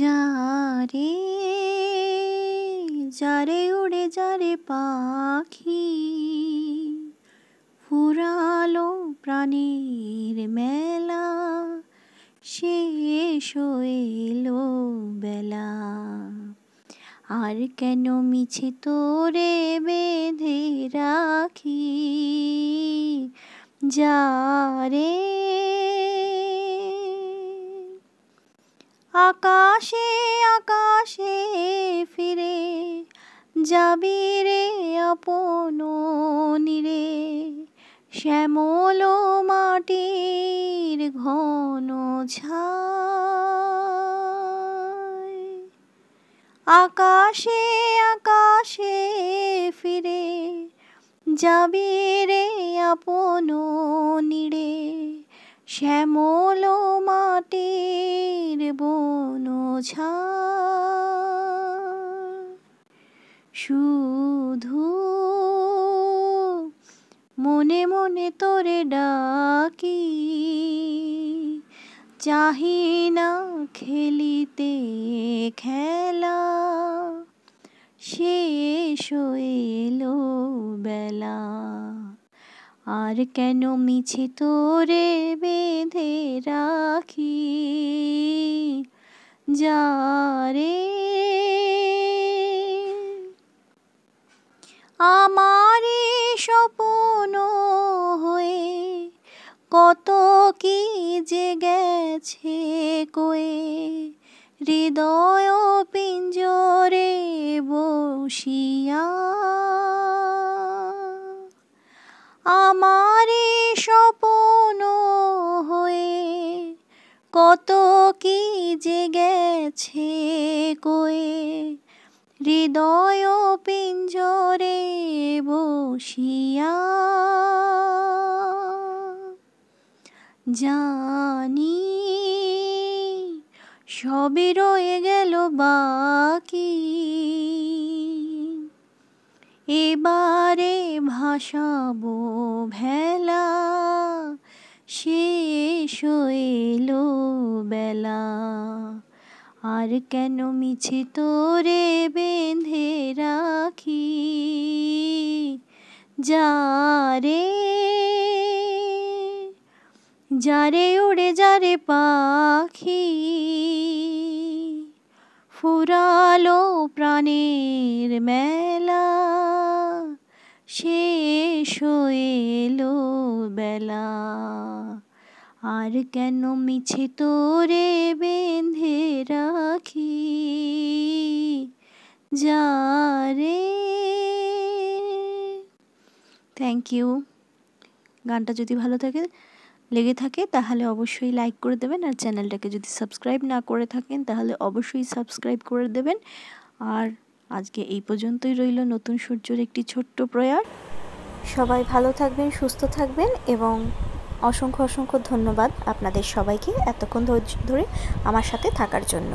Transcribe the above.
যারে যারে উড়ে যারে পাখি ফুরালো প্রাণীর মেলা শেষ এলো বেলা আর কেন মিছে তোরে বেঁধে রাখি যা রে আকাশে আকাশে ফিরে যাবি রে আপন নিরে শ্যামল মাটির ঘন আকাশে আকাশে ফিরে যাবি রে আপন নিরে শ্যামল মাটির বন শুধু মনে মনে তোরে ডাকি চাহি না খেলিতে খেলা শেষ এলো বেলা আর কেন মিছে তোরে বেঁধে রাখি যারে আমার স্বপন হয়ে কত কি যে গেছে কয়ে হৃদয় পিঞ্জরে বসিয়া আমারে স্বপন হয়ে কত কি যে গেছে কয়ে হৃদয় পিঞ্জরে বসিয়া জানি সবই রয়ে গেল বাকি এবারে ভাসাবো ভেলা শেষ এলো বেলা আর কেন মিছে তোরে বেঁধে রাখি যারে যারে উড়ে যারে পাখি ফুরালো প্রাণের মেলা সে এলো বেলা আর কেন মিছে তোরে বেঁধে রাখি যারে রে থ্যাংক ইউ গানটা যদি ভালো থাকে লেগে থাকে তাহলে অবশ্যই লাইক করে দেবেন আর চ্যানেলটাকে যদি সাবস্ক্রাইব না করে থাকেন তাহলে অবশ্যই সাবস্ক্রাইব করে দেবেন আর আজকে এই পর্যন্তই রইল নতুন সূর্যের একটি ছোট্ট প্রয়াস সবাই ভালো থাকবেন সুস্থ থাকবেন এবং অসংখ্য অসংখ্য ধন্যবাদ আপনাদের সবাইকে এতক্ষণ ধরে আমার সাথে থাকার জন্য